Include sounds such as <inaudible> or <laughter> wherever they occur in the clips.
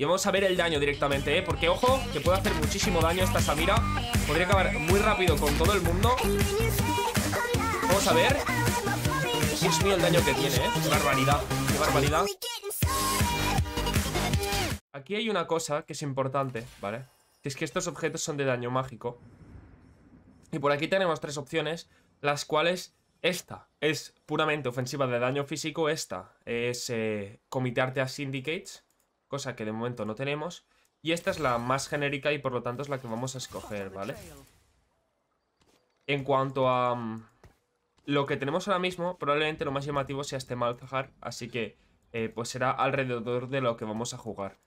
Y vamos a ver el daño directamente, ¿eh? Porque, ojo, que puede hacer muchísimo daño esta Samira Podría acabar muy rápido con todo el mundo Vamos a ver Dios mío el daño que tiene, ¿eh? Qué barbaridad, qué barbaridad Aquí hay una cosa que es importante, ¿vale? Que es que estos objetos son de daño mágico Y por aquí tenemos tres opciones Las cuales... Esta es puramente ofensiva de daño físico Esta es eh, comitéarte a syndicates cosa que de momento no tenemos. Y esta es la más genérica y por lo tanto es la que vamos a escoger, ¿vale? En cuanto a mm, lo que tenemos ahora mismo, probablemente lo más llamativo sea este Malzahar, así que eh, pues será alrededor de lo que vamos a jugar.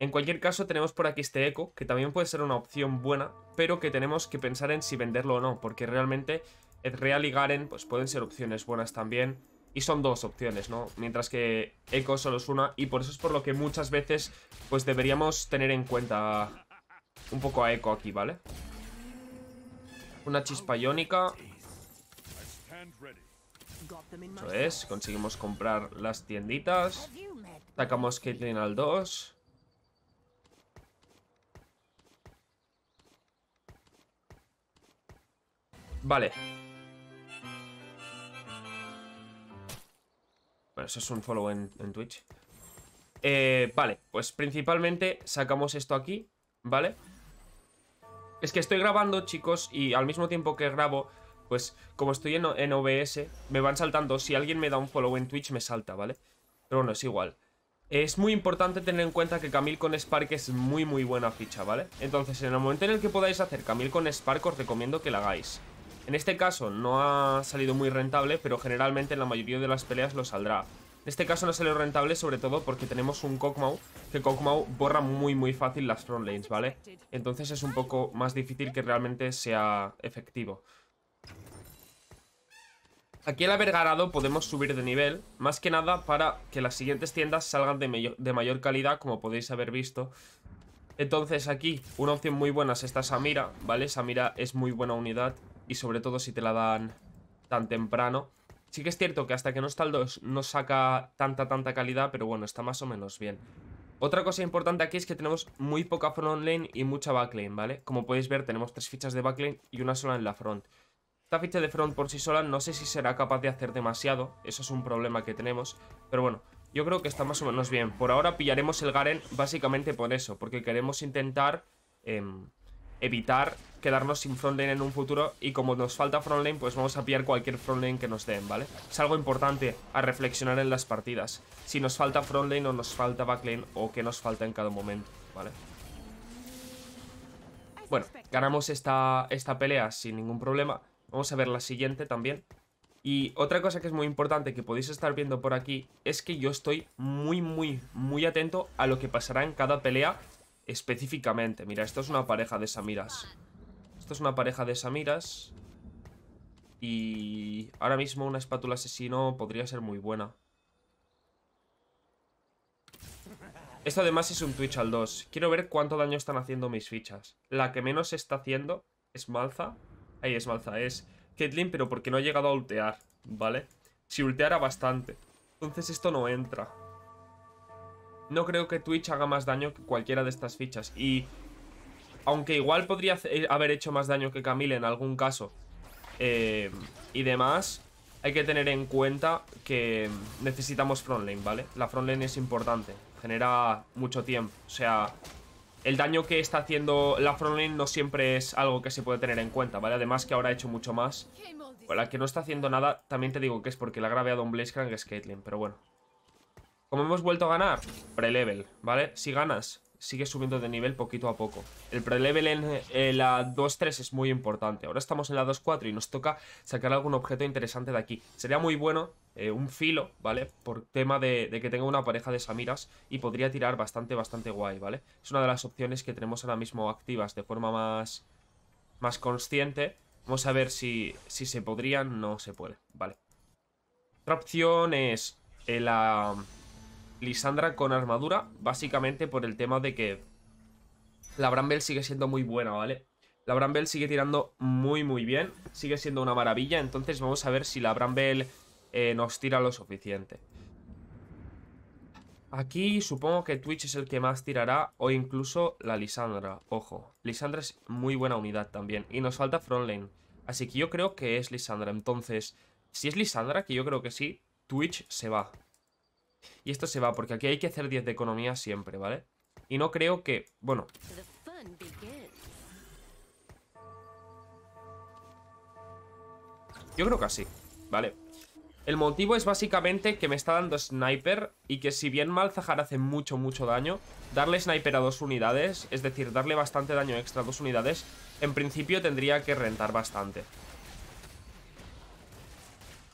En cualquier caso, tenemos por aquí este Echo, que también puede ser una opción buena, pero que tenemos que pensar en si venderlo o no, porque realmente real y Garen pues, pueden ser opciones buenas también y son dos opciones, ¿no? Mientras que Echo solo es una y por eso es por lo que muchas veces pues deberíamos tener en cuenta un poco a Echo aquí, ¿vale? Una chispa iónica. Eso es, conseguimos comprar las tienditas. Sacamos Caitlyn al 2. Vale, Bueno, eso es un follow en, Twitch. Eh, vale, pues principalmente sacamos esto aquí, ¿vale? Es que estoy grabando, chicos, y al mismo tiempo que grabo, pues como estoy en, en OBS, me van saltando. Si alguien me da un follow en Twitch, me salta, ¿vale? Pero bueno, es igual. Es muy importante tener en cuenta que Camil con Spark es muy muy buena ficha, ¿vale? Entonces, en el momento en el que podáis hacer Camil con Spark, os recomiendo que la hagáis. En este caso no ha salido muy rentable, pero generalmente en la mayoría de las peleas lo saldrá. En este caso no salido rentable sobre todo porque tenemos un Kokmau, que Kokmau borra muy muy fácil las frontlanes, ¿vale? Entonces es un poco más difícil que realmente sea efectivo. Aquí al haber ganado podemos subir de nivel, más que nada para que las siguientes tiendas salgan de, de mayor calidad, como podéis haber visto. Entonces aquí una opción muy buena es esta Samira, ¿vale? Samira es muy buena unidad y sobre todo si te la dan tan temprano. Sí que es cierto que hasta que no está el 2 no saca tanta, tanta calidad, pero bueno, está más o menos bien. Otra cosa importante aquí es que tenemos muy poca front lane y mucha back backlane, ¿vale? Como podéis ver, tenemos tres fichas de backlane y una sola en la front. Esta ficha de front por sí sola no sé si será capaz de hacer demasiado, eso es un problema que tenemos, pero bueno, yo creo que está más o menos bien. Por ahora pillaremos el Garen básicamente por eso, porque queremos intentar... Eh, evitar quedarnos sin frontline en un futuro y como nos falta frontline... pues vamos a pillar cualquier frontline que nos den, ¿vale? Es algo importante a reflexionar en las partidas, si nos falta frontline o nos falta backlane o qué nos falta en cada momento, ¿vale? Bueno, ganamos esta, esta pelea sin ningún problema, vamos a ver la siguiente también. Y otra cosa que es muy importante que podéis estar viendo por aquí es que yo estoy muy, muy, muy atento a lo que pasará en cada pelea Específicamente, mira, esto es una pareja de Samiras. Esto es una pareja de Samiras. Y ahora mismo una espátula asesino podría ser muy buena. Esto además es un Twitch al 2. Quiero ver cuánto daño están haciendo mis fichas. La que menos está haciendo es Malza. Ahí es Malza, es Caitlyn, pero porque no ha llegado a ultear, ¿vale? Si ulteara bastante. Entonces esto no entra no creo que Twitch haga más daño que cualquiera de estas fichas. Y aunque igual podría eh, haber hecho más daño que Camille en algún caso eh, y demás, hay que tener en cuenta que necesitamos frontline, ¿vale? La frontlane es importante, genera mucho tiempo, o sea... El daño que está haciendo la frontlane no siempre es algo que se puede tener en cuenta, ¿vale? Además que ahora ha hecho mucho más. o la que no está haciendo nada, también te digo que es porque la ha graveado un Blitzcrank es pero bueno. Como hemos vuelto a ganar, prelevel, ¿vale? Si ganas, sigue subiendo de nivel poquito a poco. El prelevel en, en la 2-3 es muy importante. Ahora estamos en la 2-4 y nos toca sacar algún objeto interesante de aquí. Sería muy bueno eh, un filo, ¿vale? Por tema de, que tenga una pareja de Samiras y podría tirar bastante, bastante guay, ¿vale? Es una de las opciones que tenemos ahora mismo activas de forma más, más consciente. Vamos a ver si, si se podrían, no se puede, ¿vale? Otra opción es eh, la Lisandra con armadura, básicamente por el tema de que la Bramble sigue siendo muy buena, ¿vale? La Bramble sigue tirando muy muy bien, sigue siendo una maravilla, entonces vamos a ver si la Bramble eh, nos tira lo suficiente. Aquí supongo que Twitch es el que más tirará o incluso la Lisandra, ojo. Lisandra es muy buena unidad también y nos falta Frontlane, así que yo creo que es Lisandra. Entonces, si es Lisandra, que yo creo que sí, Twitch se va. Y esto se va, porque aquí hay que hacer 10 de economía siempre, ¿vale? Y no creo que... Bueno... Yo creo que así, ¿vale? El motivo es básicamente que me está dando Sniper y que si bien Malzahar hace mucho, mucho daño, darle Sniper a dos unidades, es decir, darle bastante daño extra a dos unidades, en principio tendría que rentar bastante.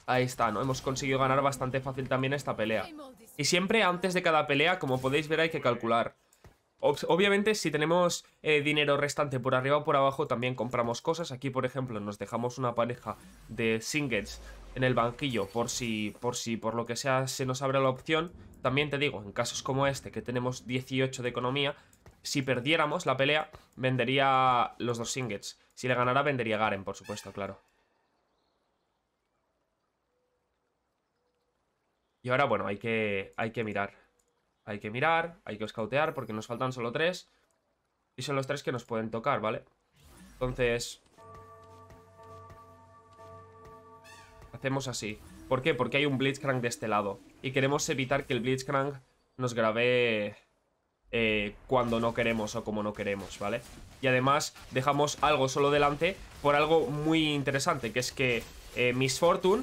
Ahí está, ¿no? Hemos conseguido ganar bastante fácil también esta pelea. Y siempre antes de cada pelea, como podéis ver, hay que calcular. Obviamente, si tenemos eh, dinero restante por arriba o por abajo, también compramos cosas. Aquí, por ejemplo, nos dejamos una pareja de singles en el banquillo por si, por si, por lo que sea, se nos abre la opción. También te digo, en casos como este, que tenemos 18 de economía, si perdiéramos la pelea, vendería los dos singles. Si le ganara, vendería Garen, por supuesto, claro. Y ahora, bueno, hay que, hay que mirar. Hay que mirar, hay que escautear, porque nos faltan solo tres. Y son los tres que nos pueden tocar, ¿vale? Entonces... Hacemos así. ¿Por qué? Porque hay un Blitzcrank de este lado. Y queremos evitar que el Blitzcrank nos grabe eh, cuando no queremos o como no queremos, ¿vale? Y además dejamos algo solo delante por algo muy interesante, que es que eh, Miss Fortune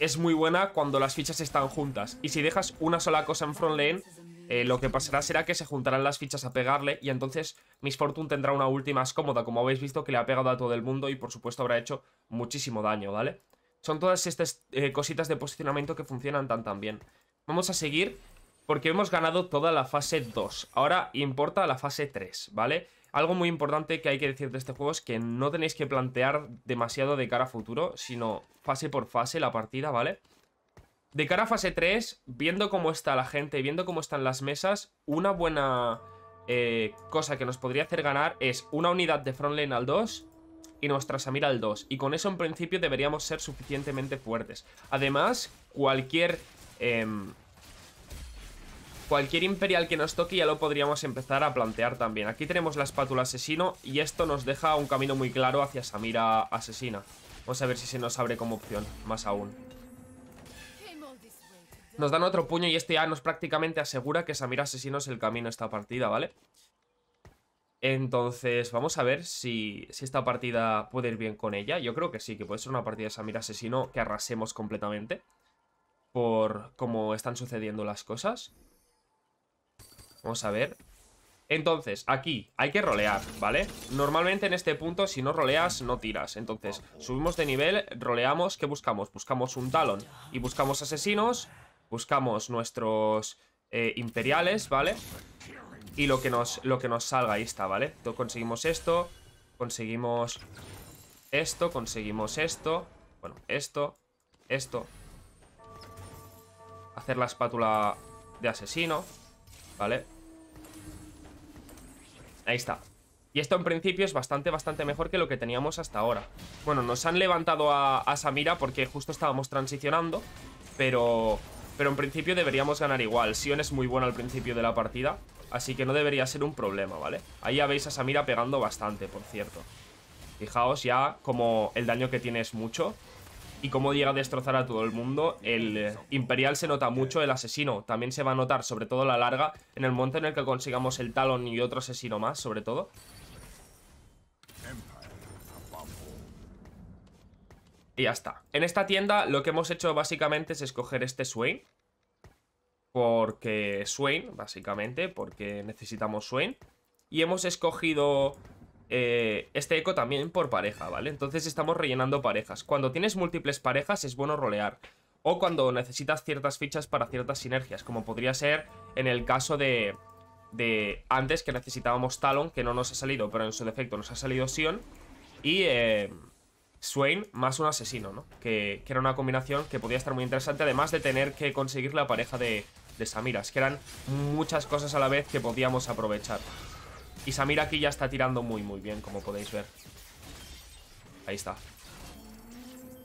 es muy buena cuando las fichas están juntas. Y si dejas una sola cosa en front lane, eh, lo que pasará será que se juntarán las fichas a pegarle y entonces Miss Fortune tendrá una última más cómoda, como habéis visto que le ha pegado a todo el mundo y por supuesto habrá hecho muchísimo daño, ¿vale? Son todas estas eh, cositas de posicionamiento que funcionan tan tan bien. Vamos a seguir porque hemos ganado toda la fase 2. Ahora importa la fase 3, ¿vale? vale algo muy importante que hay que decir de este juego es que no tenéis que plantear demasiado de cara a futuro, sino fase por fase la partida, ¿vale? De cara a fase 3, viendo cómo está la gente, viendo cómo están las mesas, una buena eh, cosa que nos podría hacer ganar es una unidad de frontline al 2 y nuestra Samira al 2. Y con eso en principio deberíamos ser suficientemente fuertes. Además, cualquier... Em, Cualquier imperial que nos toque ya lo podríamos empezar a plantear también. Aquí tenemos la espátula asesino y esto nos deja un camino muy claro hacia Samira asesina. Vamos a ver si se nos abre como opción, más aún. Nos dan otro puño y este ya nos prácticamente asegura que Samira asesino es el camino a esta partida, ¿vale? Entonces, vamos a ver si, esta partida puede ir bien con ella. Yo creo que sí, que puede ser una partida de Samira Asesino que arrasemos completamente por cómo están sucediendo las cosas. Vamos a ver. Entonces, aquí hay que rolear, ¿vale? Normalmente en este punto, si no roleas, no tiras. Entonces, subimos de nivel, roleamos. ¿Qué buscamos? Buscamos un talón. Y buscamos asesinos. Buscamos nuestros eh, imperiales, ¿vale? Y lo que, nos, lo que nos salga, ahí está, ¿vale? Entonces, conseguimos esto. Conseguimos esto. Conseguimos esto. Bueno, esto. Esto. Hacer la espátula de asesino. ¿Vale? Ahí está Y esto en principio es bastante, bastante mejor que lo que teníamos hasta ahora Bueno, nos han levantado a, Samira porque justo estábamos transicionando Pero... Pero en principio deberíamos ganar igual Sion es muy bueno al principio de la partida Así que no debería ser un problema, ¿vale? Ahí ya veis a Samira pegando bastante, por cierto Fijaos ya como el daño que tiene es mucho y cómo llega a destrozar a todo el mundo, el Imperial se nota mucho el asesino. También se va a notar, sobre todo la larga, en el momento en el que consigamos el Talon y otro asesino más, sobre todo. Y ya está. En esta tienda lo que hemos hecho básicamente es escoger este Swain. Porque Swain, básicamente, porque necesitamos Swain. Y hemos escogido eh, este eco también por pareja, ¿vale? Entonces estamos rellenando parejas. Cuando tienes múltiples parejas es bueno rolear. O cuando necesitas ciertas fichas para ciertas sinergias, como podría ser en el caso de, antes que necesitábamos Talon, que no nos ha salido, pero en su defecto nos ha salido Sion. Y eh, Swain más un asesino, ¿no? Que, era una combinación que podía estar muy interesante, además de tener que conseguir la pareja de, de Samiras, que eran muchas cosas a la vez que podíamos aprovechar. Y Samir aquí ya está tirando muy, muy bien, como podéis ver. Ahí está.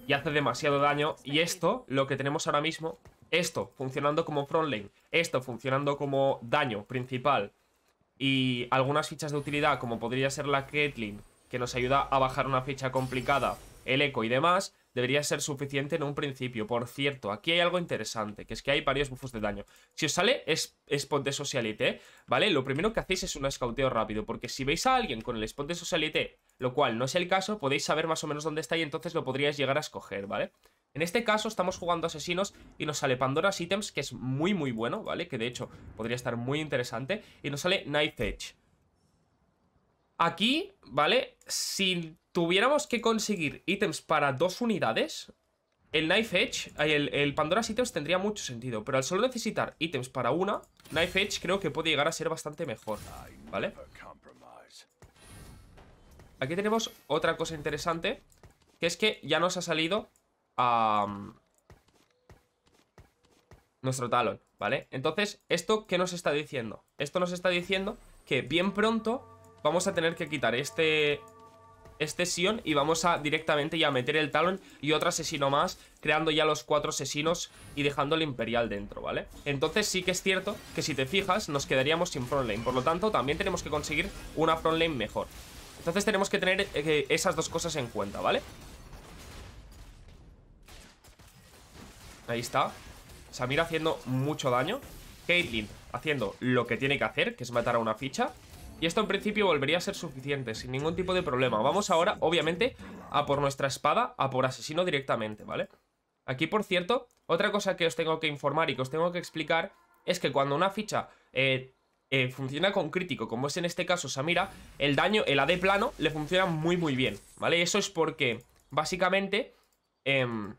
Y hace demasiado daño. Y esto, lo que tenemos ahora mismo, esto funcionando como front esto funcionando como daño principal y algunas fichas de utilidad, como podría ser la Caitlyn, que nos ayuda a bajar una ficha complicada, el eco y demás, debería ser suficiente en un principio. Por cierto, aquí hay algo interesante, que es que hay varios buffos de daño. Si os sale es spot de socialité, ¿vale? Lo primero que hacéis es un escauteo rápido, porque si veis a alguien con el spot de socialité, lo cual no es el caso, podéis saber más o menos dónde está y entonces lo podríais llegar a escoger, ¿vale? En este caso estamos jugando asesinos y nos sale Pandora's Items, que es muy muy bueno, ¿vale? Que de hecho podría estar muy interesante. Y nos sale Knife Edge. Aquí, ¿vale? Si tuviéramos que conseguir ítems para dos unidades, el Knife Edge, eh, el, el Pandora's Items tendría mucho sentido. Pero al solo necesitar ítems para una, Knife Edge creo que puede llegar a ser bastante mejor, ¿vale? Aquí tenemos otra cosa interesante, que es que ya nos ha salido a. nuestro talón, ¿vale? Entonces, ¿esto qué nos está diciendo? Esto nos está diciendo que bien pronto Vamos a tener que quitar este... Este Sion y vamos a directamente ya meter el Talon y otro asesino más Creando ya los cuatro asesinos y dejando el Imperial dentro, ¿vale? Entonces sí que es cierto que si te fijas nos quedaríamos sin front lane Por lo tanto también tenemos que conseguir una front lane mejor Entonces tenemos que tener eh, esas dos cosas en cuenta, ¿vale? Ahí está Samira haciendo mucho daño Caitlyn haciendo lo que tiene que hacer, que es matar a una ficha y esto en principio volvería a ser suficiente, sin ningún tipo de problema. Vamos ahora, obviamente, a por nuestra espada, a por asesino directamente, ¿vale? Aquí, por cierto, otra cosa que os tengo que informar y que os tengo que explicar es que cuando una ficha eh, eh, funciona con crítico, como es en este caso Samira, el daño, el AD plano, le funciona muy muy bien, ¿vale? Eso es porque, básicamente, em,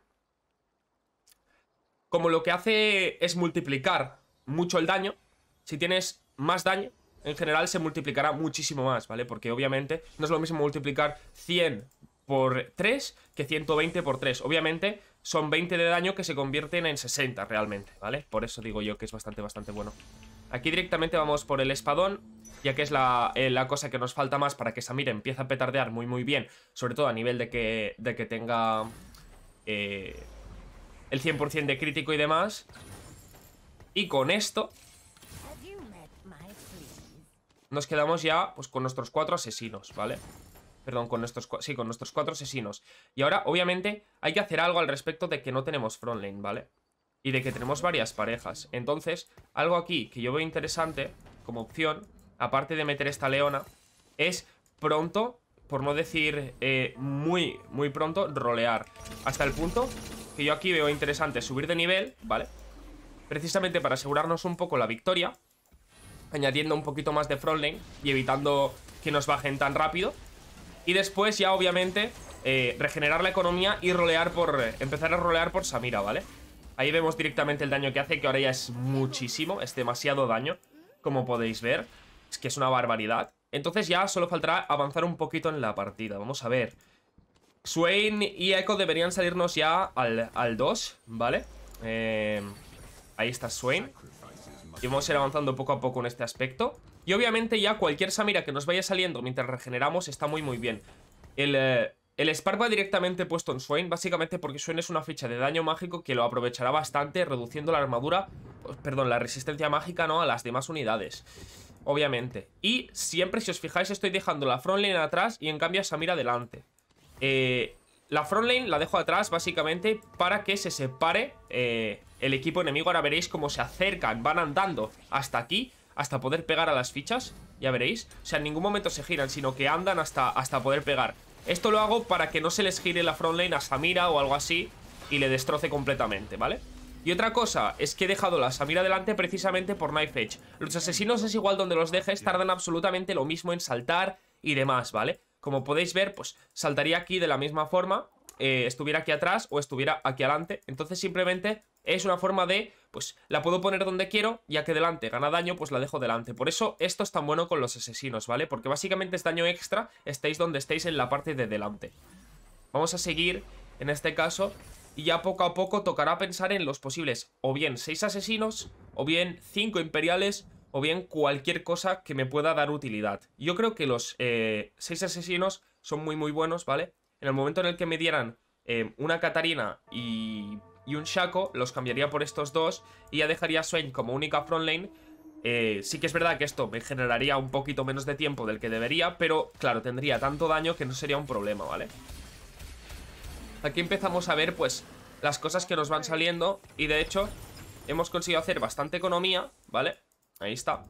como lo que hace es multiplicar mucho el daño, si tienes más daño, en general se multiplicará muchísimo más, ¿vale? Porque obviamente no es lo mismo multiplicar 100 por 3 que 120 por 3. Obviamente son 20 de daño que se convierten en 60 realmente, ¿vale? Por eso digo yo que es bastante, bastante bueno. Aquí directamente vamos por el espadón, ya que es la, eh, cosa que nos falta más para que Samir empiece a petardear muy, muy bien. Sobre todo a nivel de que, de que tenga eh, el 100% de crítico y demás. Y con esto nos quedamos ya pues con nuestros cuatro asesinos, ¿vale? Perdón, con nuestros, sí, con nuestros cuatro asesinos. Y ahora, obviamente, hay que hacer algo al respecto de que no tenemos frontline, ¿vale? Y de que tenemos varias parejas. Entonces, algo aquí que yo veo interesante como opción, aparte de meter esta leona, es pronto, por no decir eh, muy, muy pronto, rolear. Hasta el punto que yo aquí veo interesante subir de nivel, ¿vale? Precisamente para asegurarnos un poco la victoria añadiendo un poquito más de frontlane y evitando que nos bajen tan rápido. Y después ya obviamente eh, regenerar la economía y rolear por eh, empezar a rolear por Samira, ¿vale? Ahí vemos directamente el daño que hace, que ahora ya es muchísimo, es demasiado daño, como podéis ver. Es que es una barbaridad. Entonces ya solo faltará avanzar un poquito en la partida. Vamos a ver. Swain y Echo deberían salirnos ya al, 2, ¿vale? Eh, ahí está Swain. Y vamos a ir avanzando poco a poco en este aspecto. Y obviamente ya cualquier Samira que nos vaya saliendo mientras regeneramos está muy muy bien. El... Eh, Spark va directamente puesto en Swain, básicamente porque Swain es una ficha de daño mágico que lo aprovechará bastante, reduciendo la armadura, pues, perdón, la resistencia mágica, ¿no? A las demás unidades, obviamente. Y siempre, si os fijáis, estoy dejando la frontline atrás y en cambio a Samira adelante. Eh, la front lane la dejo atrás básicamente para que se separe eh, el equipo enemigo. Ahora veréis cómo se acercan, van andando hasta aquí, hasta poder pegar a las fichas. Ya veréis. O sea, en ningún momento se giran, sino que andan hasta, hasta poder pegar. Esto lo hago para que no se les gire la front lane a Samira o algo así y le destroce completamente, ¿vale? Y otra cosa es que he dejado la Samira adelante precisamente por Knife Edge. Los asesinos es igual donde los dejes, tardan absolutamente lo mismo en saltar y demás, ¿vale? Como podéis ver, pues saltaría aquí de la misma forma, eh, estuviera aquí atrás o estuviera aquí adelante. Entonces simplemente es una forma de, pues la puedo poner donde quiero, ya que delante gana daño, pues la dejo delante. Por eso esto es tan bueno con los asesinos, ¿vale? Porque básicamente es daño extra, estéis donde estéis en la parte de delante. Vamos a seguir, en este caso, y ya poco a poco tocará pensar en los posibles o bien seis asesinos, o bien cinco imperiales, o bien cualquier cosa que me pueda dar utilidad. Yo creo que los eh, seis asesinos son muy muy buenos, ¿vale? En el momento en el que me dieran eh, una Katarina y, un Shaco, los cambiaría por estos dos y ya dejaría a Swain como única frontlane. Eh, sí que es verdad que esto me generaría un poquito menos de tiempo del que debería, pero claro, tendría tanto daño que no sería un problema, ¿vale? Aquí empezamos a ver, pues, las cosas que nos van saliendo y de hecho hemos conseguido hacer bastante economía, ¿vale? Ahí está.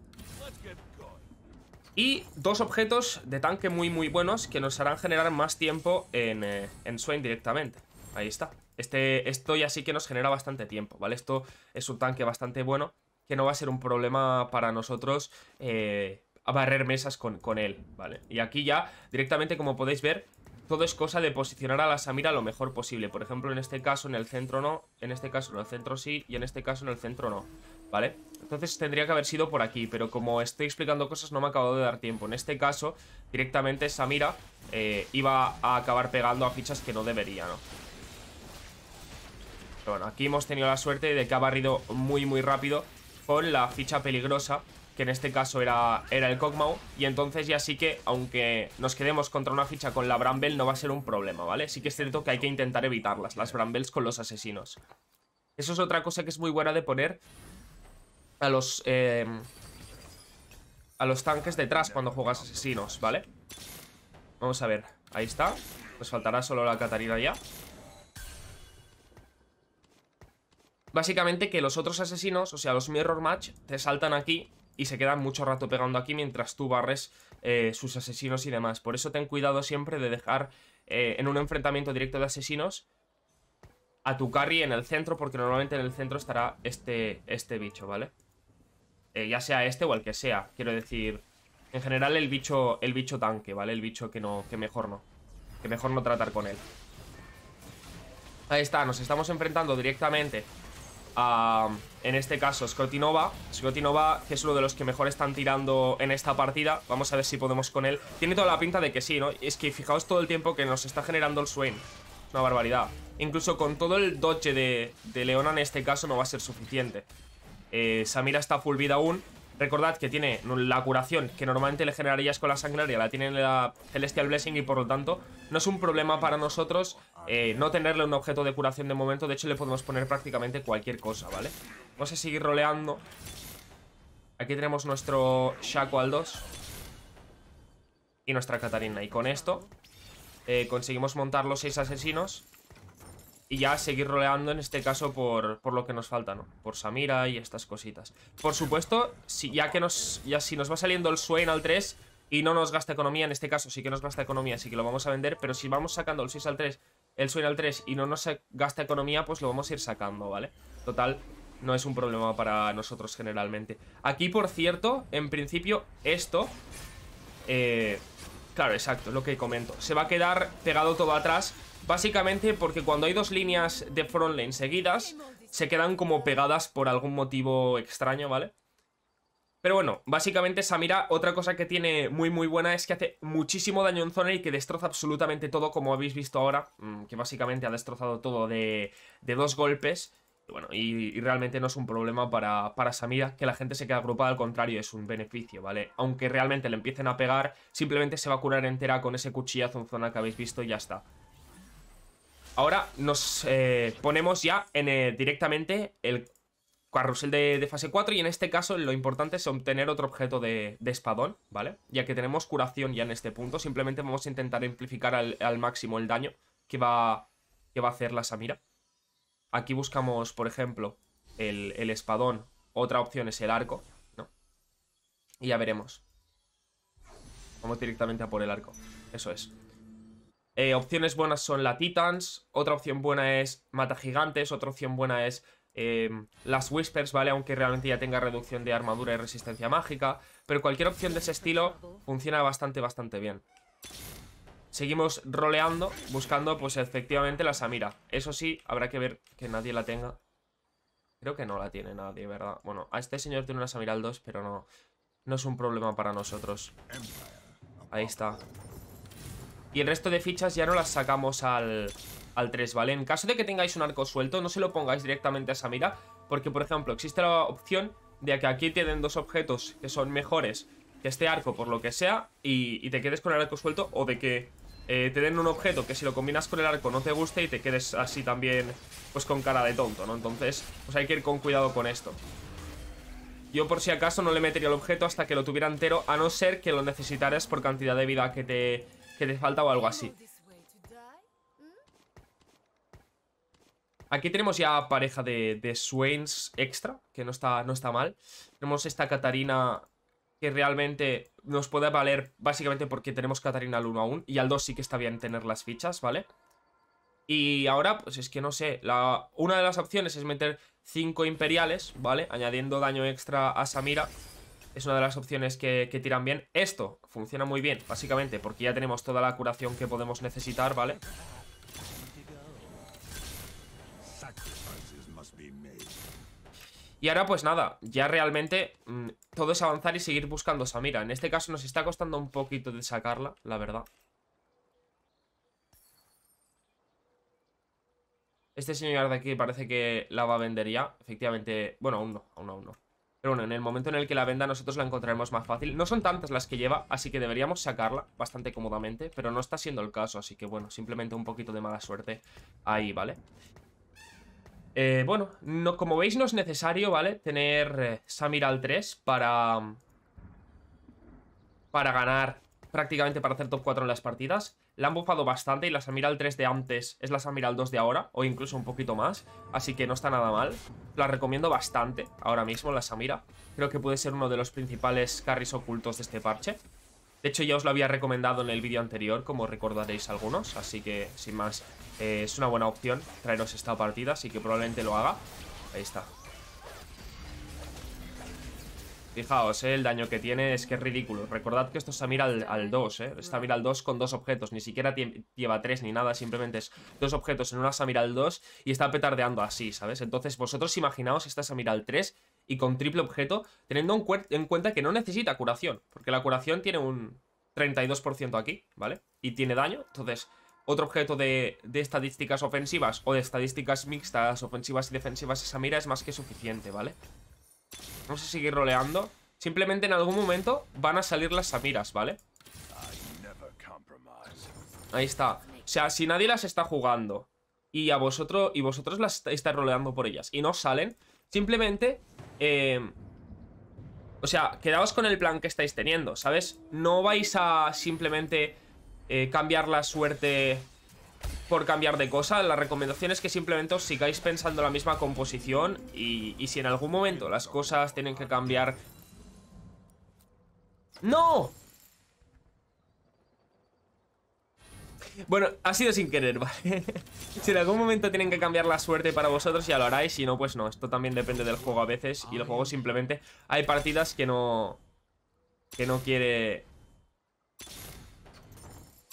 Y dos objetos de tanque muy muy buenos que nos harán generar más tiempo en, eh, en Swain directamente. Ahí está. Este, esto ya sí que nos genera bastante tiempo, ¿vale? Esto es un tanque bastante bueno que no va a ser un problema para nosotros eh, barrer mesas con, con él, ¿vale? Y aquí ya, directamente como podéis ver, todo es cosa de posicionar a la Samira lo mejor posible. Por ejemplo, en este caso en el centro no, en este caso en el centro sí y en este caso en el centro no. ¿vale? Entonces tendría que haber sido por aquí, pero como estoy explicando cosas no me ha acabado de dar tiempo. En este caso, directamente Samira eh, iba a acabar pegando a fichas que no debería, ¿no? Pero bueno, aquí hemos tenido la suerte de que ha barrido muy muy rápido con la ficha peligrosa que en este caso era, era el Kog'Maw. y entonces ya sí que, aunque nos quedemos contra una ficha con la Bramble, no va a ser un problema, ¿vale? Sí que es cierto que hay que intentar evitarlas, las Brambles con los asesinos. Eso es otra cosa que es muy buena de poner a los... Em, a los tanques detrás cuando juegas asesinos, ¿vale? Vamos a ver, ahí está Nos faltará solo la Catarina ya Básicamente que los otros asesinos, o sea, los Mirror Match Te saltan aquí y se quedan mucho rato pegando aquí Mientras tú barres eh, sus asesinos y demás Por eso ten cuidado siempre de dejar eh, en un enfrentamiento directo de asesinos A tu carry en el centro Porque normalmente en el centro estará este, este bicho, ¿vale? vale eh, ya sea este o el que sea. Quiero decir, en general el bicho, el tanque, ¿vale? El bicho que, no, que mejor no, que mejor no tratar con él. Ahí está, nos estamos enfrentando directamente a, en este caso, Scotinova. Scotinova, que es uno de los que mejor están tirando en esta partida. Vamos a ver si podemos con él. Tiene toda la pinta de que sí, ¿no? Es que fijaos todo el tiempo que nos está generando el Swain. Es una barbaridad. Incluso con todo el doche de, de Leona en este caso no va a ser suficiente. Eh, Samira está full vida aún. Recordad que tiene la curación que normalmente le generarías con la sangraria, la tiene la Celestial Blessing y por lo tanto no es un problema para nosotros eh, no tenerle un objeto de curación de momento. De hecho le podemos poner prácticamente cualquier cosa, ¿vale? Vamos a seguir roleando. Aquí tenemos nuestro Shaco al 2 y nuestra Katarina Y con esto eh, conseguimos montar los 6 asesinos y ya seguir roleando en este caso por, lo que nos falta, ¿no? Por Samira y estas cositas. Por supuesto, si, ya que nos, ya si nos va saliendo el Swain al 3 y no nos gasta economía, en este caso sí que nos gasta economía, así que lo vamos a vender, pero si vamos sacando el 6 al 3, el Swain al 3 y no nos gasta economía, pues lo vamos a ir sacando, ¿vale? Total, no es un problema para nosotros generalmente. Aquí, por cierto, en principio, esto... Eh, claro, exacto, lo que comento. Se va a quedar pegado todo atrás Básicamente porque cuando hay dos líneas de frontlane seguidas, se quedan como pegadas por algún motivo extraño, ¿vale? Pero bueno, básicamente Samira, otra cosa que tiene muy muy buena es que hace muchísimo daño en zona y que destroza absolutamente todo, como habéis visto ahora, mm, que básicamente ha destrozado todo de, dos golpes. Y bueno, y, realmente no es un problema para, para Samira, que la gente se queda agrupada, al contrario, es un beneficio, ¿vale? Aunque realmente le empiecen a pegar, simplemente se va a curar entera con ese cuchillazo en zona que habéis visto y ya está. Ahora nos eh, ponemos ya en, eh, directamente el carrusel de, fase 4 y en este caso lo importante es obtener otro objeto de, espadón, ¿vale? Ya que tenemos curación ya en este punto, simplemente vamos a intentar amplificar al, máximo el daño que va, que va a hacer la Samira. Aquí buscamos, por ejemplo, el, el espadón, otra opción es el arco, ¿no? Y ya veremos. Vamos directamente a por el arco, eso es. Eh, opciones buenas son la Titans, otra opción buena es Mata Gigantes, otra opción buena es em, las Whispers, ¿vale? Aunque realmente ya tenga reducción de armadura y resistencia mágica, pero cualquier opción de ese estilo funciona bastante, bastante bien. Seguimos roleando, buscando pues efectivamente la Samira. Eso sí, habrá que ver que nadie la tenga. Creo que no la tiene nadie, ¿verdad? Bueno, a este señor tiene una Samira al 2, pero no, no es un problema para nosotros. Ahí está. Y el resto de fichas ya no las sacamos al, 3, ¿vale? En caso de que tengáis un arco suelto, no se lo pongáis directamente a esa mira. Porque, por ejemplo, existe la opción de que aquí te den dos objetos que son mejores que este arco por lo que sea y, te quedes con el arco suelto o de que eh, te den un objeto que si lo combinas con el arco no te guste y te quedes así también pues con cara de tonto, ¿no? Entonces pues hay que ir con cuidado con esto. Yo por si acaso no le metería el objeto hasta que lo tuviera entero a no ser que lo necesitaras por cantidad de vida que te, que te falta o algo así. Aquí tenemos ya pareja de, de, Swains extra, que no está, no está mal. Tenemos esta Katarina que realmente nos puede valer básicamente porque tenemos Katarina al 1 aún y al 2 sí que está bien tener las fichas, ¿vale? Y ahora, pues es que no sé, la, una de las opciones es meter 5 imperiales, ¿vale? Añadiendo daño extra a Samira es una de las opciones que, tiran bien. Esto funciona muy bien, básicamente, porque ya tenemos toda la curación que podemos necesitar, ¿vale? Y ahora pues nada, ya realmente mm, todo es avanzar y seguir buscando a Samira. En este caso nos está costando un poquito de sacarla, la verdad. Este señor de aquí parece que la va a vender ya. Efectivamente, bueno, aún no, aún no, aún no. Pero bueno, en el momento en el que la venda nosotros la encontraremos más fácil. No son tantas las que lleva, así que deberíamos sacarla bastante cómodamente, pero no está siendo el caso, así que bueno, simplemente un poquito de mala suerte ahí, ¿vale? Eh, bueno, no, como veis no es necesario, ¿vale? Tener eh, Samir al 3 para... Mm, para ganar prácticamente para hacer top 4 en las partidas la han bufado bastante y la Samira al 3 de antes es la Samira al 2 de ahora, o incluso un poquito más, así que no está nada mal. La recomiendo bastante ahora mismo, la Samira. Creo que puede ser uno de los principales carries ocultos de este parche. De hecho, ya os lo había recomendado en el vídeo anterior, como recordaréis algunos, así que, sin más, eh, es una buena opción traeros esta partida, así que probablemente lo haga. Ahí está, Fijaos, eh, el daño que tiene es que es ridículo. Recordad que esto es Samira al, 2, ¿eh? Está Samir al 2 eh. con dos objetos. Ni siquiera lleva tres ni nada. Simplemente es dos objetos en una Samira al 2 y está petardeando así, ¿sabes? Entonces vosotros imaginaos esta Samira al 3 y con triple objeto, teniendo en, cuenta que no necesita curación. Porque la curación tiene un 32% aquí, ¿vale? Y tiene daño. Entonces, otro objeto de, de, estadísticas ofensivas o de estadísticas mixtas, ofensivas y defensivas, esa mira es más que suficiente, ¿vale? vale Vamos a seguir roleando. Simplemente en algún momento van a salir las Samiras, ¿vale? Ahí está. O sea, si nadie las está jugando y a vosotros y vosotros las estáis roleando por ellas y no salen, simplemente... Em, o sea, quedaos con el plan que estáis teniendo, ¿sabes? No vais a simplemente eh, cambiar la suerte por cambiar de cosa, la recomendación es que simplemente os sigáis pensando la misma composición y, si en algún momento las cosas tienen que cambiar... ¡No! Bueno, ha sido sin querer, <laughs> ¿vale? si en algún momento tienen que cambiar la suerte para vosotros, ya lo haráis. Si no, pues no. Esto también depende del juego a veces. Y el juego simplemente... Hay partidas que no... Que no quiere...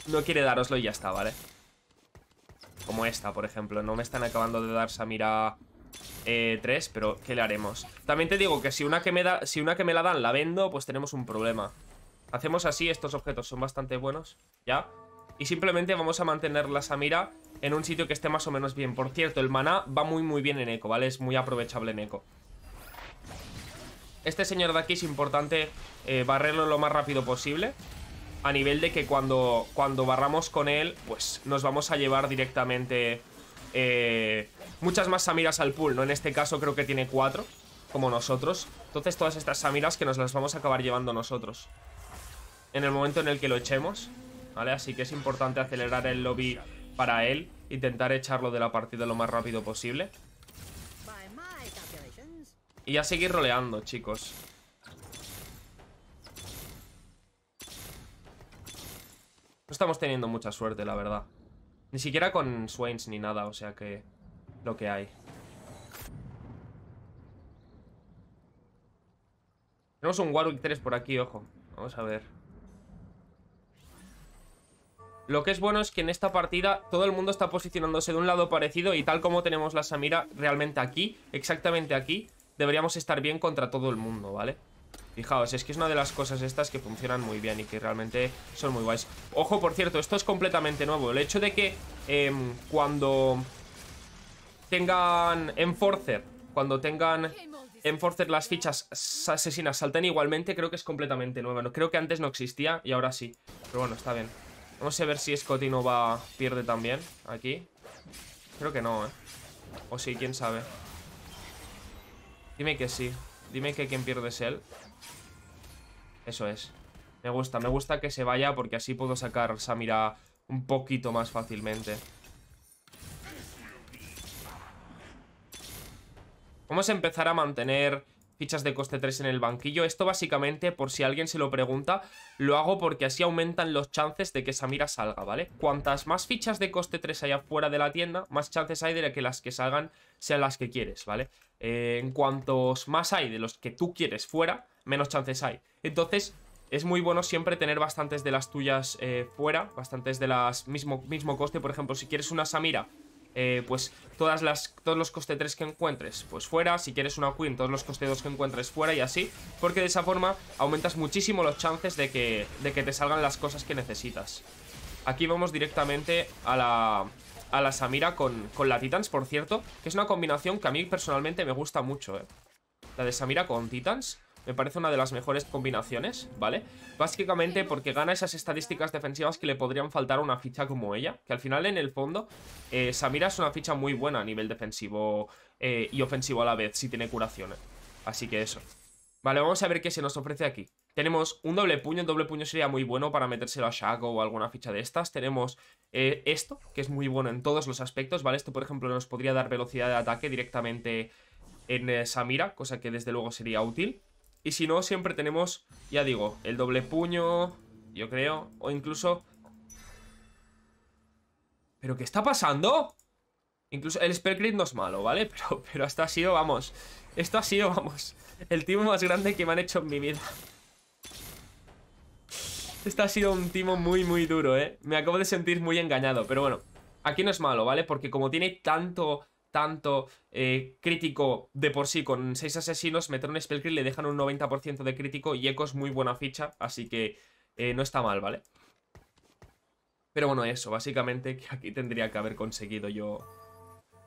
No quiere daroslo y ya está, ¿vale? vale esta, por ejemplo. No me están acabando de dar Samira 3, eh, pero ¿qué le haremos? También te digo que si una que, me da, si una que me la dan la vendo, pues tenemos un problema. Hacemos así, estos objetos son bastante buenos, ¿ya? Y simplemente vamos a mantener la Samira en un sitio que esté más o menos bien. Por cierto, el maná va muy muy bien en eco, ¿vale? Es muy aprovechable en eco. Este señor de aquí es importante eh, barrerlo lo más rápido posible a nivel de que cuando, cuando barramos con él, pues nos vamos a llevar directamente eh, muchas más Samiras al pool, ¿no? En este caso creo que tiene cuatro, como nosotros. Entonces todas estas Samiras que nos las vamos a acabar llevando nosotros. En el momento en el que lo echemos, ¿vale? Así que es importante acelerar el lobby para él, intentar echarlo de la partida lo más rápido posible. Y ya seguir roleando, chicos. estamos teniendo mucha suerte, la verdad. Ni siquiera con Swains ni nada, o sea que... Lo que hay. Tenemos un Warwick 3 por aquí, ojo. Vamos a ver. Lo que es bueno es que en esta partida todo el mundo está posicionándose de un lado parecido y tal como tenemos la Samira realmente aquí, exactamente aquí, deberíamos estar bien contra todo el mundo, ¿vale? vale Fijaos, es que es una de las cosas estas que funcionan muy bien y que realmente son muy guays. Ojo, por cierto, esto es completamente nuevo. El hecho de que em, cuando tengan Enforcer, cuando tengan Enforcer las fichas asesinas salten igualmente, creo que es completamente nuevo. No, creo que antes no existía y ahora sí. Pero bueno, está bien. Vamos a ver si Scotty no va, pierde también aquí. Creo que no, ¿eh? O sí, quién sabe. Dime que sí. Dime que quien pierde es él. Eso es. Me gusta, me gusta que se vaya porque así puedo sacar Samira un poquito más fácilmente. Vamos a empezar a mantener fichas de coste 3 en el banquillo. Esto básicamente, por si alguien se lo pregunta, lo hago porque así aumentan los chances de que Samira salga, ¿vale? Cuantas más fichas de coste 3 haya fuera de la tienda, más chances hay de que las que salgan sean las que quieres, ¿vale? Eh, en cuantos más hay de los que tú quieres fuera, menos chances hay. Entonces, es muy bueno siempre tener bastantes de las tuyas eh, fuera, bastantes de las mismo, mismo coste. Por ejemplo, si quieres una Samira, eh, pues todas las, todos los coste 3 que encuentres, pues fuera. Si quieres una Queen, todos los coste 2 que encuentres fuera y así. Porque de esa forma aumentas muchísimo los chances de que, de que te salgan las cosas que necesitas. Aquí vamos directamente a la, a la Samira con, la Titans, por cierto. Que es una combinación que a mí personalmente me gusta mucho, ¿eh? La de Samira con Titans. Me parece una de las mejores combinaciones, ¿vale? Básicamente porque gana esas estadísticas defensivas que le podrían faltar a una ficha como ella. Que al final, en el fondo, eh, Samira es una ficha muy buena a nivel defensivo eh, y ofensivo a la vez, si tiene curación. Así que eso. Vale, vamos a ver qué se nos ofrece aquí. Tenemos un doble puño, el doble puño sería muy bueno para metérselo a Shaco o alguna ficha de estas. Tenemos eh, esto, que es muy bueno en todos los aspectos, ¿vale? Esto, por ejemplo, nos podría dar velocidad de ataque directamente en eh, Samira, cosa que desde luego sería útil. Y si no, siempre tenemos, ya digo, el doble puño, yo creo, o incluso... ¿Pero qué está pasando? Incluso el Spellcrit no es malo, ¿vale? <laughs> Pero, pero hasta ha sido, vamos, esto ha sido, vamos, el timo más grande que me han hecho en mi vida. Este ha sido un timo muy, muy duro, ¿eh? Me acabo de sentir muy engañado, pero bueno. Aquí no es malo, ¿vale? Porque como tiene tanto, tanto eh, crítico de por sí con 6 asesinos, meter un spell le dejan un 90% de crítico y Echo es muy buena ficha, así que eh, no está mal, ¿vale? Pero bueno, eso, básicamente que aquí tendría que haber conseguido yo...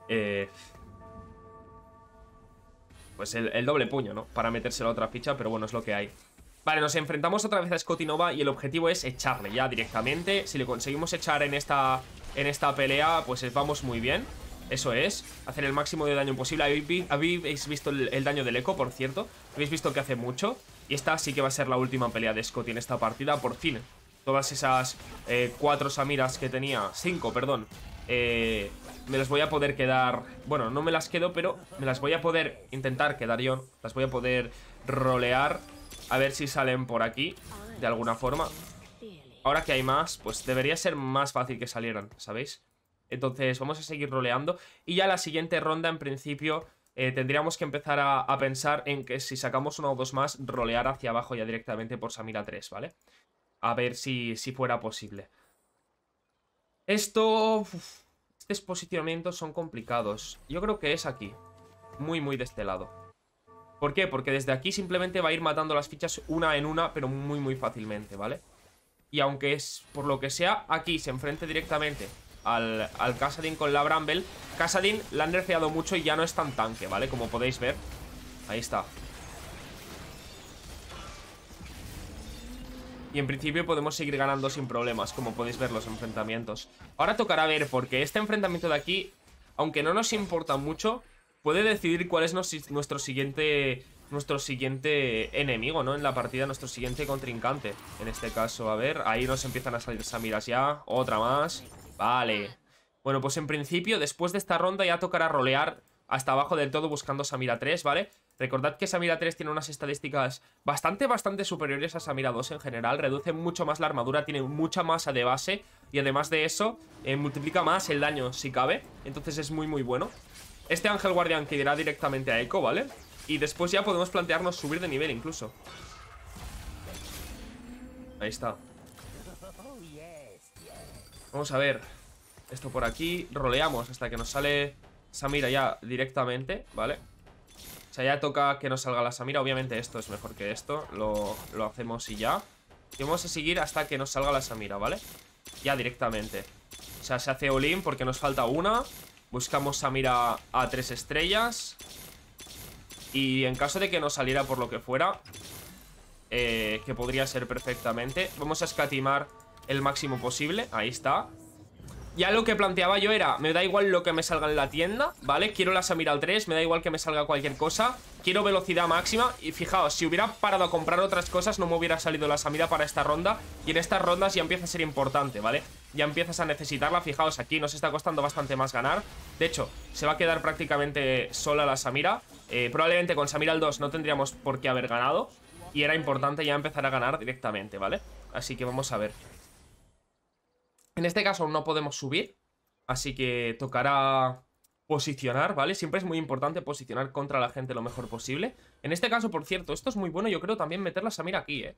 Eh, pues el, doble puño, ¿no? Para meterse a otra ficha, pero bueno, es lo que hay. Vale, nos enfrentamos otra vez a Nova y el objetivo es echarle ya directamente. Si le conseguimos echar en esta, en esta pelea, pues vamos muy bien. Eso es, hacer el máximo de daño posible Habéis visto el, daño del eco, por cierto Habéis visto que hace mucho Y esta sí que va a ser la última pelea de Scotty en esta partida Por fin, todas esas eh, cuatro Samiras que tenía Cinco, perdón eh, Me las voy a poder quedar Bueno, no me las quedo, pero me las voy a poder intentar quedar yo Las voy a poder rolear a ver si salen por aquí, de alguna forma. Ahora que hay más, pues debería ser más fácil que salieran, ¿sabéis? Entonces vamos a seguir roleando. Y ya la siguiente ronda, en principio, eh, tendríamos que empezar a, pensar en que si sacamos uno o dos más, rolear hacia abajo ya directamente por Samira 3, ¿vale? A ver si, si fuera posible. Esto... estos posicionamientos son complicados. Yo creo que es aquí. Muy, muy de este lado. ¿Por qué? Porque desde aquí simplemente va a ir matando las fichas una en una, pero muy muy fácilmente, ¿vale? Y aunque es por lo que sea, aquí se enfrente directamente al, al con la Bramble. Kassadin la han nerfeado mucho y ya no es tan tanque, ¿vale? Como podéis ver. Ahí está. Y en principio podemos seguir ganando sin problemas, como podéis ver los enfrentamientos. Ahora tocará ver, porque este enfrentamiento de aquí, aunque no nos importa mucho, puede decidir cuál es nuestro siguiente nuestro siguiente enemigo, ¿no? En la partida, nuestro siguiente contrincante. En este caso, a ver, ahí nos empiezan a salir Samiras ya. Otra más. Vale. Bueno, pues en principio, después de esta ronda ya tocará rolear hasta abajo del todo buscando Samira 3, ¿vale? Recordad que Samira 3 tiene unas estadísticas bastante, bastante superiores a Samira 2 en general. Reduce mucho más la armadura, tiene mucha masa de base y además de eso, eh, multiplica más el daño si cabe. Entonces es muy, muy bueno. Este ángel guardián que irá directamente a Echo, ¿vale? Y después ya podemos plantearnos subir de nivel incluso Ahí está Vamos a ver Esto por aquí, roleamos hasta que nos sale Samira ya directamente, ¿vale? O sea, ya toca que nos salga la Samira Obviamente esto es mejor que esto Lo, hacemos y ya Y vamos a seguir hasta que nos salga la Samira, ¿vale? Ya directamente O sea, se hace Olin porque nos falta una Buscamos a mira a tres estrellas. Y en caso de que no saliera por lo que fuera, eh, que podría ser perfectamente, vamos a escatimar el máximo posible. Ahí está. Ya lo que planteaba yo era, me da igual lo que me salga en la tienda, ¿vale? Quiero la Samira al 3, me da igual que me salga cualquier cosa Quiero velocidad máxima Y fijaos, si hubiera parado a comprar otras cosas no me hubiera salido la Samira para esta ronda Y en estas rondas ya empieza a ser importante, ¿vale? Ya empiezas a necesitarla, fijaos, aquí nos está costando bastante más ganar De hecho, se va a quedar prácticamente sola la Samira eh, Probablemente con al 2 no tendríamos por qué haber ganado Y era importante ya empezar a ganar directamente, ¿vale? Así que vamos a ver en este caso no podemos subir, así que tocará posicionar, ¿vale? Siempre es muy importante posicionar contra la gente lo mejor posible. En este caso, por cierto, esto es muy bueno, yo creo también meter la Samira aquí, ¿eh?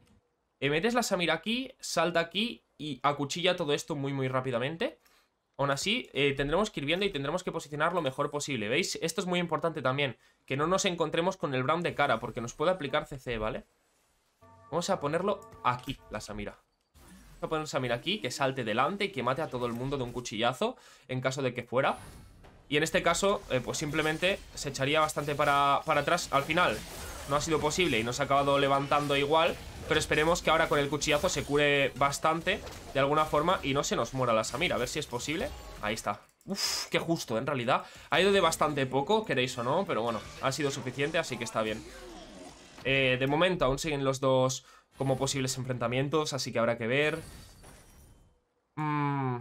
¿eh? metes la Samira aquí, salta aquí y acuchilla todo esto muy, muy rápidamente. Aún así, eh, tendremos que ir viendo y tendremos que posicionar lo mejor posible, ¿veis? Esto es muy importante también, que no nos encontremos con el Brown de cara, porque nos puede aplicar CC, ¿vale? Vamos a ponerlo aquí, la Samira a poner Samir aquí, que salte delante y que mate a todo el mundo de un cuchillazo en caso de que fuera. Y en este caso, eh, pues simplemente se echaría bastante para, para atrás. Al final no ha sido posible y nos ha acabado levantando igual. Pero esperemos que ahora con el cuchillazo se cure bastante de alguna forma y no se nos muera la Samir. A ver si es posible. Ahí está. Uf, qué justo, en realidad. Ha ido de bastante poco, queréis o no, pero bueno, ha sido suficiente, así que está bien. Eh, de momento aún siguen los dos como posibles enfrentamientos, así que habrá que ver. Mm.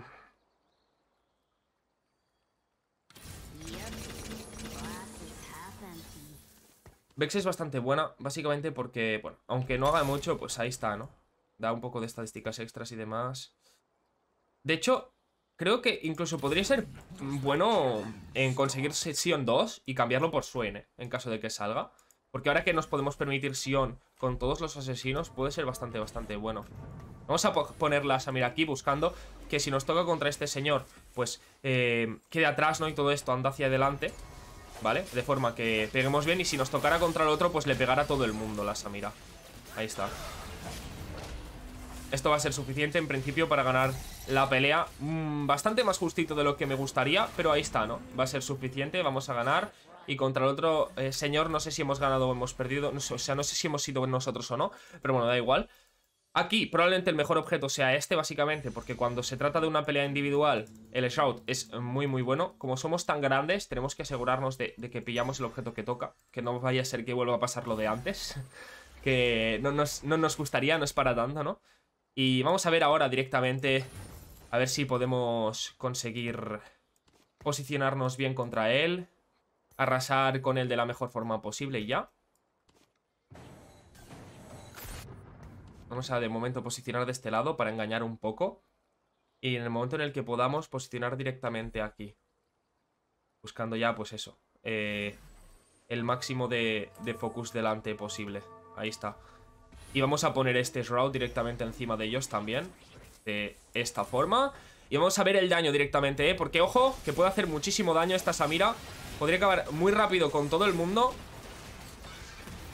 Vex es bastante buena, básicamente porque, bueno, aunque no haga mucho, pues ahí está, ¿no? Da un poco de estadísticas extras y demás. De hecho, creo que incluso podría ser bueno en conseguir sesión 2 y cambiarlo por Swain, ¿eh? en caso de que salga. Porque ahora que nos podemos permitir Sion con todos los asesinos, puede ser bastante, bastante bueno. Vamos a poner la Samira aquí buscando que si nos toca contra este señor, pues eh, quede atrás, ¿no? Y todo esto anda hacia adelante, ¿vale? De forma que peguemos bien y si nos tocara contra el otro, pues le pegará a todo el mundo la Samira. Ahí está. Esto va a ser suficiente en principio para ganar la pelea. Mm, bastante más justito de lo que me gustaría, pero ahí está, ¿no? Va a ser suficiente, vamos a ganar y contra el otro eh, señor, no sé si hemos ganado o hemos perdido, o sea, no sé si hemos sido nosotros o no, pero bueno, da igual. Aquí probablemente el mejor objeto sea este básicamente, porque cuando se trata de una pelea individual, el Shout es muy muy bueno. Como somos tan grandes, tenemos que asegurarnos de, que pillamos el objeto que toca, que no vaya a ser que vuelva a pasar lo de antes, <laughs> que no nos, no nos gustaría, no es para tanto, ¿no? Y vamos a ver ahora directamente, a ver si podemos conseguir posicionarnos bien contra él arrasar con él de la mejor forma posible y ya. Vamos a de momento posicionar de este lado para engañar un poco. Y en el momento en el que podamos posicionar directamente aquí. Buscando ya, pues eso. Eh, el máximo de, de, focus delante posible. Ahí está. Y vamos a poner este Shroud directamente encima de ellos también. De esta forma. Y vamos a ver el daño directamente, ¿eh? Porque, ojo, que puede hacer muchísimo daño esta Samira. Podría acabar muy rápido con todo el mundo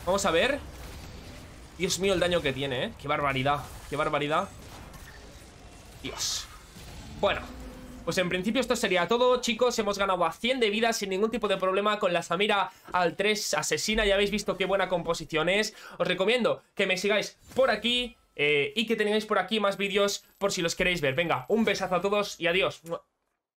Vamos a ver Dios mío el daño que tiene, ¿eh? Qué barbaridad, qué barbaridad Dios Bueno, pues en principio esto sería todo, chicos. Hemos ganado a 100 de vida sin ningún tipo de problema con la Samira al 3 asesina. Ya habéis visto qué buena composición es. Os recomiendo que me sigáis por aquí eh, y que tengáis por aquí más vídeos por si los queréis ver. Venga, un besazo a todos y adiós.